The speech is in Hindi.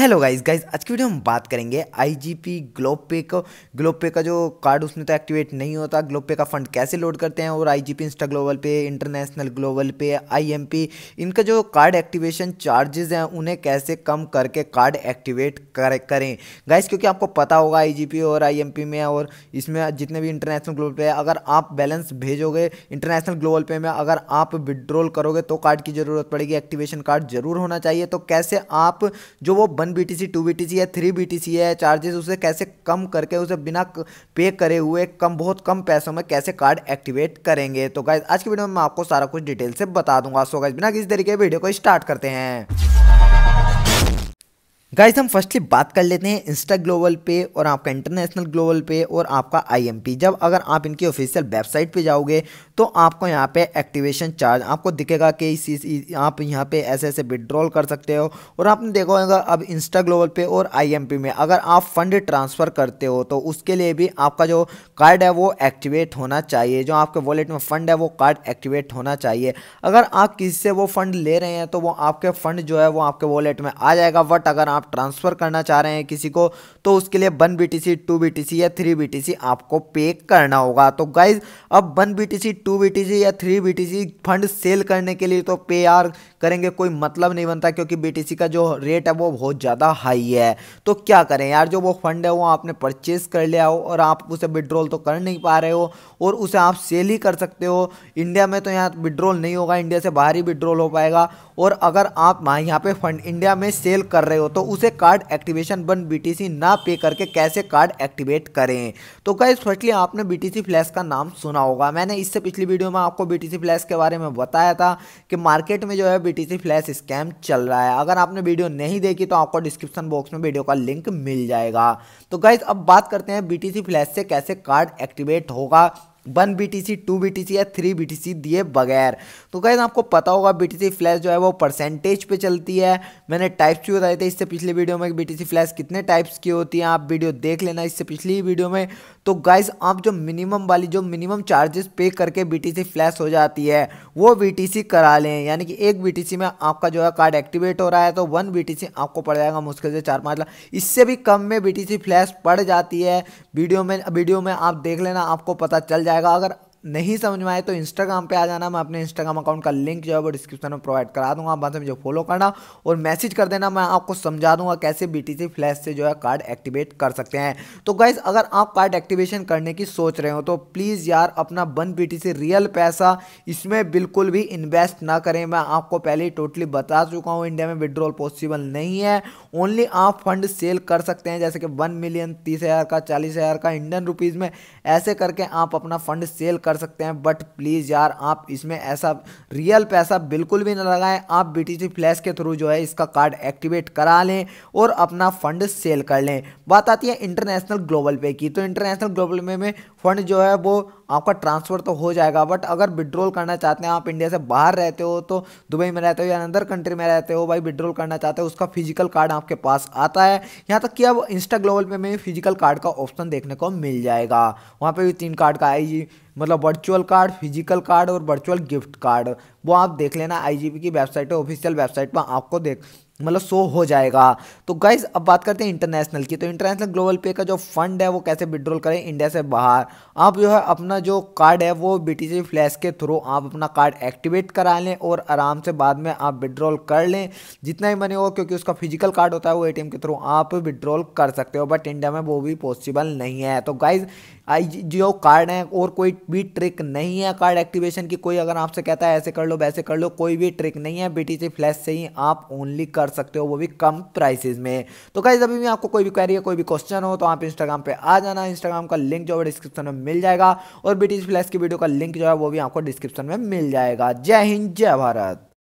हेलो गाइस गाइस आज की वीडियो हम बात करेंगे आईजीपी ग्लोब पे को ग्लोब पे का जो कार्ड उसमें तो एक्टिवेट नहीं होता ग्लोब पे का फंड कैसे लोड करते हैं और IGP insta global pay international global pay IMP इनका जो कार्ड एक्टिवेशन चार्जेस हैं उन्हें कैसे कम करके कार्ड एक्टिवेट कर, करें गाइस क्योंकि आपको पता होगा आई और आई में और इसमें जितने भी इंटरनेशनल ग्लोबल पे अगर आप बैलेंस भेजोगे इंटरनेशनल ग्लोबल पे में अगर आप विड्रॉल करोगे तो कार्ड की ज़रूरत पड़ेगी एक्टिवेशन कार्ड जरूर होना चाहिए तो कैसे आप जो वो B T C two B T C है थ्री बी टी सी है चार्जेस उसे कैसे कम करके उसे बिना पे करे हुए कम बहुत कम पैसों में कैसे कार्ड एक्टिवेट करेंगे तो गाइज आज की वीडियो में मैं आपको सारा कुछ डिटेल से बता दूंगा सो गाइज बिना किसी तरीके वीडियो को स्टार्ट करते हैं गाइज हम फर्स्टली बात कर लेते हैं इंस्टा ग्लोबल पे और आपका इंटरनेशनल ग्लोबल पे और आपका आईएमपी जब अगर आप इनकी ऑफिशियल वेबसाइट पे जाओगे तो आपको यहाँ पे एक्टिवेशन चार्ज आपको दिखेगा कि इस, इस आप यहाँ पे ऐसे ऐसे विड्रॉल कर सकते हो और आपने देखा होगा अब इंस्टा ग्लोबल पे और आईएमपी में अगर आप फंड ट्रांसफ़र करते हो तो उसके लिए भी आपका जो कार्ड है वो एक्टिवेट होना चाहिए जो आपके वॉलेट में फ़ंड है वो कार्ड एक्टिवेट होना चाहिए अगर आप किसी से वो फ़ंड ले रहे हैं तो वो आपके फ़ंड जो है वो आपके वॉलेट में आ जाएगा बट अगर आप आप ट्रांसफ़र करना चाह रहे हैं किसी को तो उसके लिए one B T C two B T C या थ्री बी टी सी आपको पे करना होगा तो गाइज अब one B T C two B T C या three B T C fund sell करने के लिए तो पे आर करेंगे कोई मतलब नहीं बनता क्योंकि बी का जो रेट है वो बहुत ज़्यादा हाई है तो क्या करें यार जो वो फंड है वो आपने परचेज कर लिया हो और आप उसे विड्रॉल तो कर नहीं पा रहे हो और उसे आप सेल ही कर सकते हो इंडिया में तो यहाँ विड्रॉल नहीं होगा इंडिया से बाहर ही विड्रॉल हो पाएगा और अगर आप यहाँ पे फंड इंडिया में सेल कर रहे हो तो उसे कार्ड एक्टिवेशन बन बीटीसी ना पे करके कैसे कार्ड एक्टिवेट करें तो क्या फर्स्टली आपने बीटीसी फ्लैश का नाम सुना होगा मैंने इससे पिछली वीडियो में आपको बीटीसी फ्लैश के बारे में बताया था कि मार्केट में जो है BTC फ्लैश स्कैम चल रहा है अगर आपने वीडियो नहीं देखी तो आपको डिस्क्रिप्शन बॉक्स में वीडियो का लिंक मिल जाएगा तो गाइज अब बात करते हैं बीटीसी फ्लैश से कैसे कार्ड एक्टिवेट होगा one B T C two B T C या थ्री बी टी सी दिए बगैर तो गैस आपको पता होगा बी टी सी फ्लैश जो है वो परसेंटेज पे चलती है मैंने टाइप्स भी बताए थे इससे पिछले वीडियो में बी टी सी फ्लैश कितने टाइप्स की होती हैं आप वीडियो देख लेना इससे पिछली वीडियो में तो गाइज आप जो मिनिमम वाली जो मिनिमम चार्जेस पे करके बी टी सी फ्लैश हो जाती है वो बी टी सी करा लें यानी कि एक बी टी सी में आपका जो है कार्ड एक्टिवेट हो रहा है तो वन बी टी सी आपको पड़ जाएगा मुश्किल से चार पाँच लाख इससे भी कम में बी टी सी फ्लैश पड़ जाती है वीडियो में वीडियो में आप देख लेना आपको पता चल जाएगा अगर नहीं समझ में आए तो इंस्टाग्राम पे आ जाना मैं अपने इंस्टाग्राम अकाउंट का लिंक जो है वो डिस्क्रिप्शन में प्रोवाइड करा दूंगा आप वहाँ से मुझे फॉलो करना और मैसेज कर देना मैं आपको समझा दूंगा कैसे सी फ्लैश से जो है कार्ड एक्टिवेट कर सकते हैं तो गाइज अगर आप कार्ड एक्टिवेशन करने की सोच रहे हो तो प्लीज़ यार अपना वन बी रियल पैसा इसमें बिल्कुल भी इन्वेस्ट ना करें मैं आपको पहले ही टोटली बता चुका हूँ इंडिया में विड्रॉल पॉसिबल नहीं है ओनली आप फंड सेल कर सकते हैं जैसे कि वन मिलियन तीस हज़ार का चालीस हज़ार का इंडियन रुपीज़ में ऐसे करके आप अपना फंड सेल कर कर सकते हैं बट प्लीज़ यार आप इसमें ऐसा रियल पैसा बिल्कुल भी ना लगाएं आप बीटीसी फ्लैश के थ्रू जो है इसका कार्ड एक्टिवेट करा लें और अपना फंड सेल कर लें बात आती है इंटरनेशनल ग्लोबल पे की तो इंटरनेशनल ग्लोबल पे में फंड जो है वो आपका ट्रांसफ़र तो हो जाएगा बट अगर विड्रॉल करना चाहते हैं आप इंडिया से बाहर रहते हो तो दुबई में रहते हो या अंदर कंट्री में रहते हो भाई विड्रॉल करना चाहते हो उसका फिजिकल कार्ड आपके पास आता है यहाँ तक कि अब इंस्टा ग्लोबल पे में फिजिकल कार्ड का ऑप्शन देखने को मिल जाएगा वहाँ पर भी तीन कार्ड का आई मतलब वर्चुअल कार्ड फिजिकल कार्ड और वर्चुअल गिफ्ट कार्ड वो आप देख लेना आई की वेबसाइट है ऑफिशियल वेबसाइट पर आपको देख मतलब शो हो जाएगा तो गाइज अब बात करते हैं इंटरनेशनल की तो इंटरनेशनल ग्लोबल पे का जो फंड है वो कैसे विड्रॉल करें इंडिया से बाहर आप जो है अपना जो कार्ड है वो बी टी सी फ्लैश के थ्रू आप अपना कार्ड एक्टिवेट करा लें और आराम से बाद में आप विड्रॉल कर लें जितना ही मनी हो क्योंकि उसका फिजिकल कार्ड होता है वो ए के थ्रू आप विड्रॉल कर सकते हो बट इंडिया में वो भी पॉसिबल नहीं है तो गाइज़ जो कार्ड है और कोई भी ट्रिक नहीं है कार्ड एक्टिवेशन की कोई अगर आपसे कहता है ऐसे कर लो वैसे कर लो कोई भी ट्रिक नहीं है बीटीसी फ्लैश से ही आप ओनली कर सकते हो वो भी कम प्राइसेज में तो कहीं अभी भी आपको कोई भी क्वेरी है कोई भी क्वेश्चन हो तो आप इंस्टाग्राम पर आ जाना इंस्टाग्राम का लिंक जो है डिस्क्रिप्शन में मिल जाएगा और बी टी की वीडियो का लिंक जो है वो भी आपको डिस्क्रिप्शन में मिल जाएगा जय हिंद जय भारत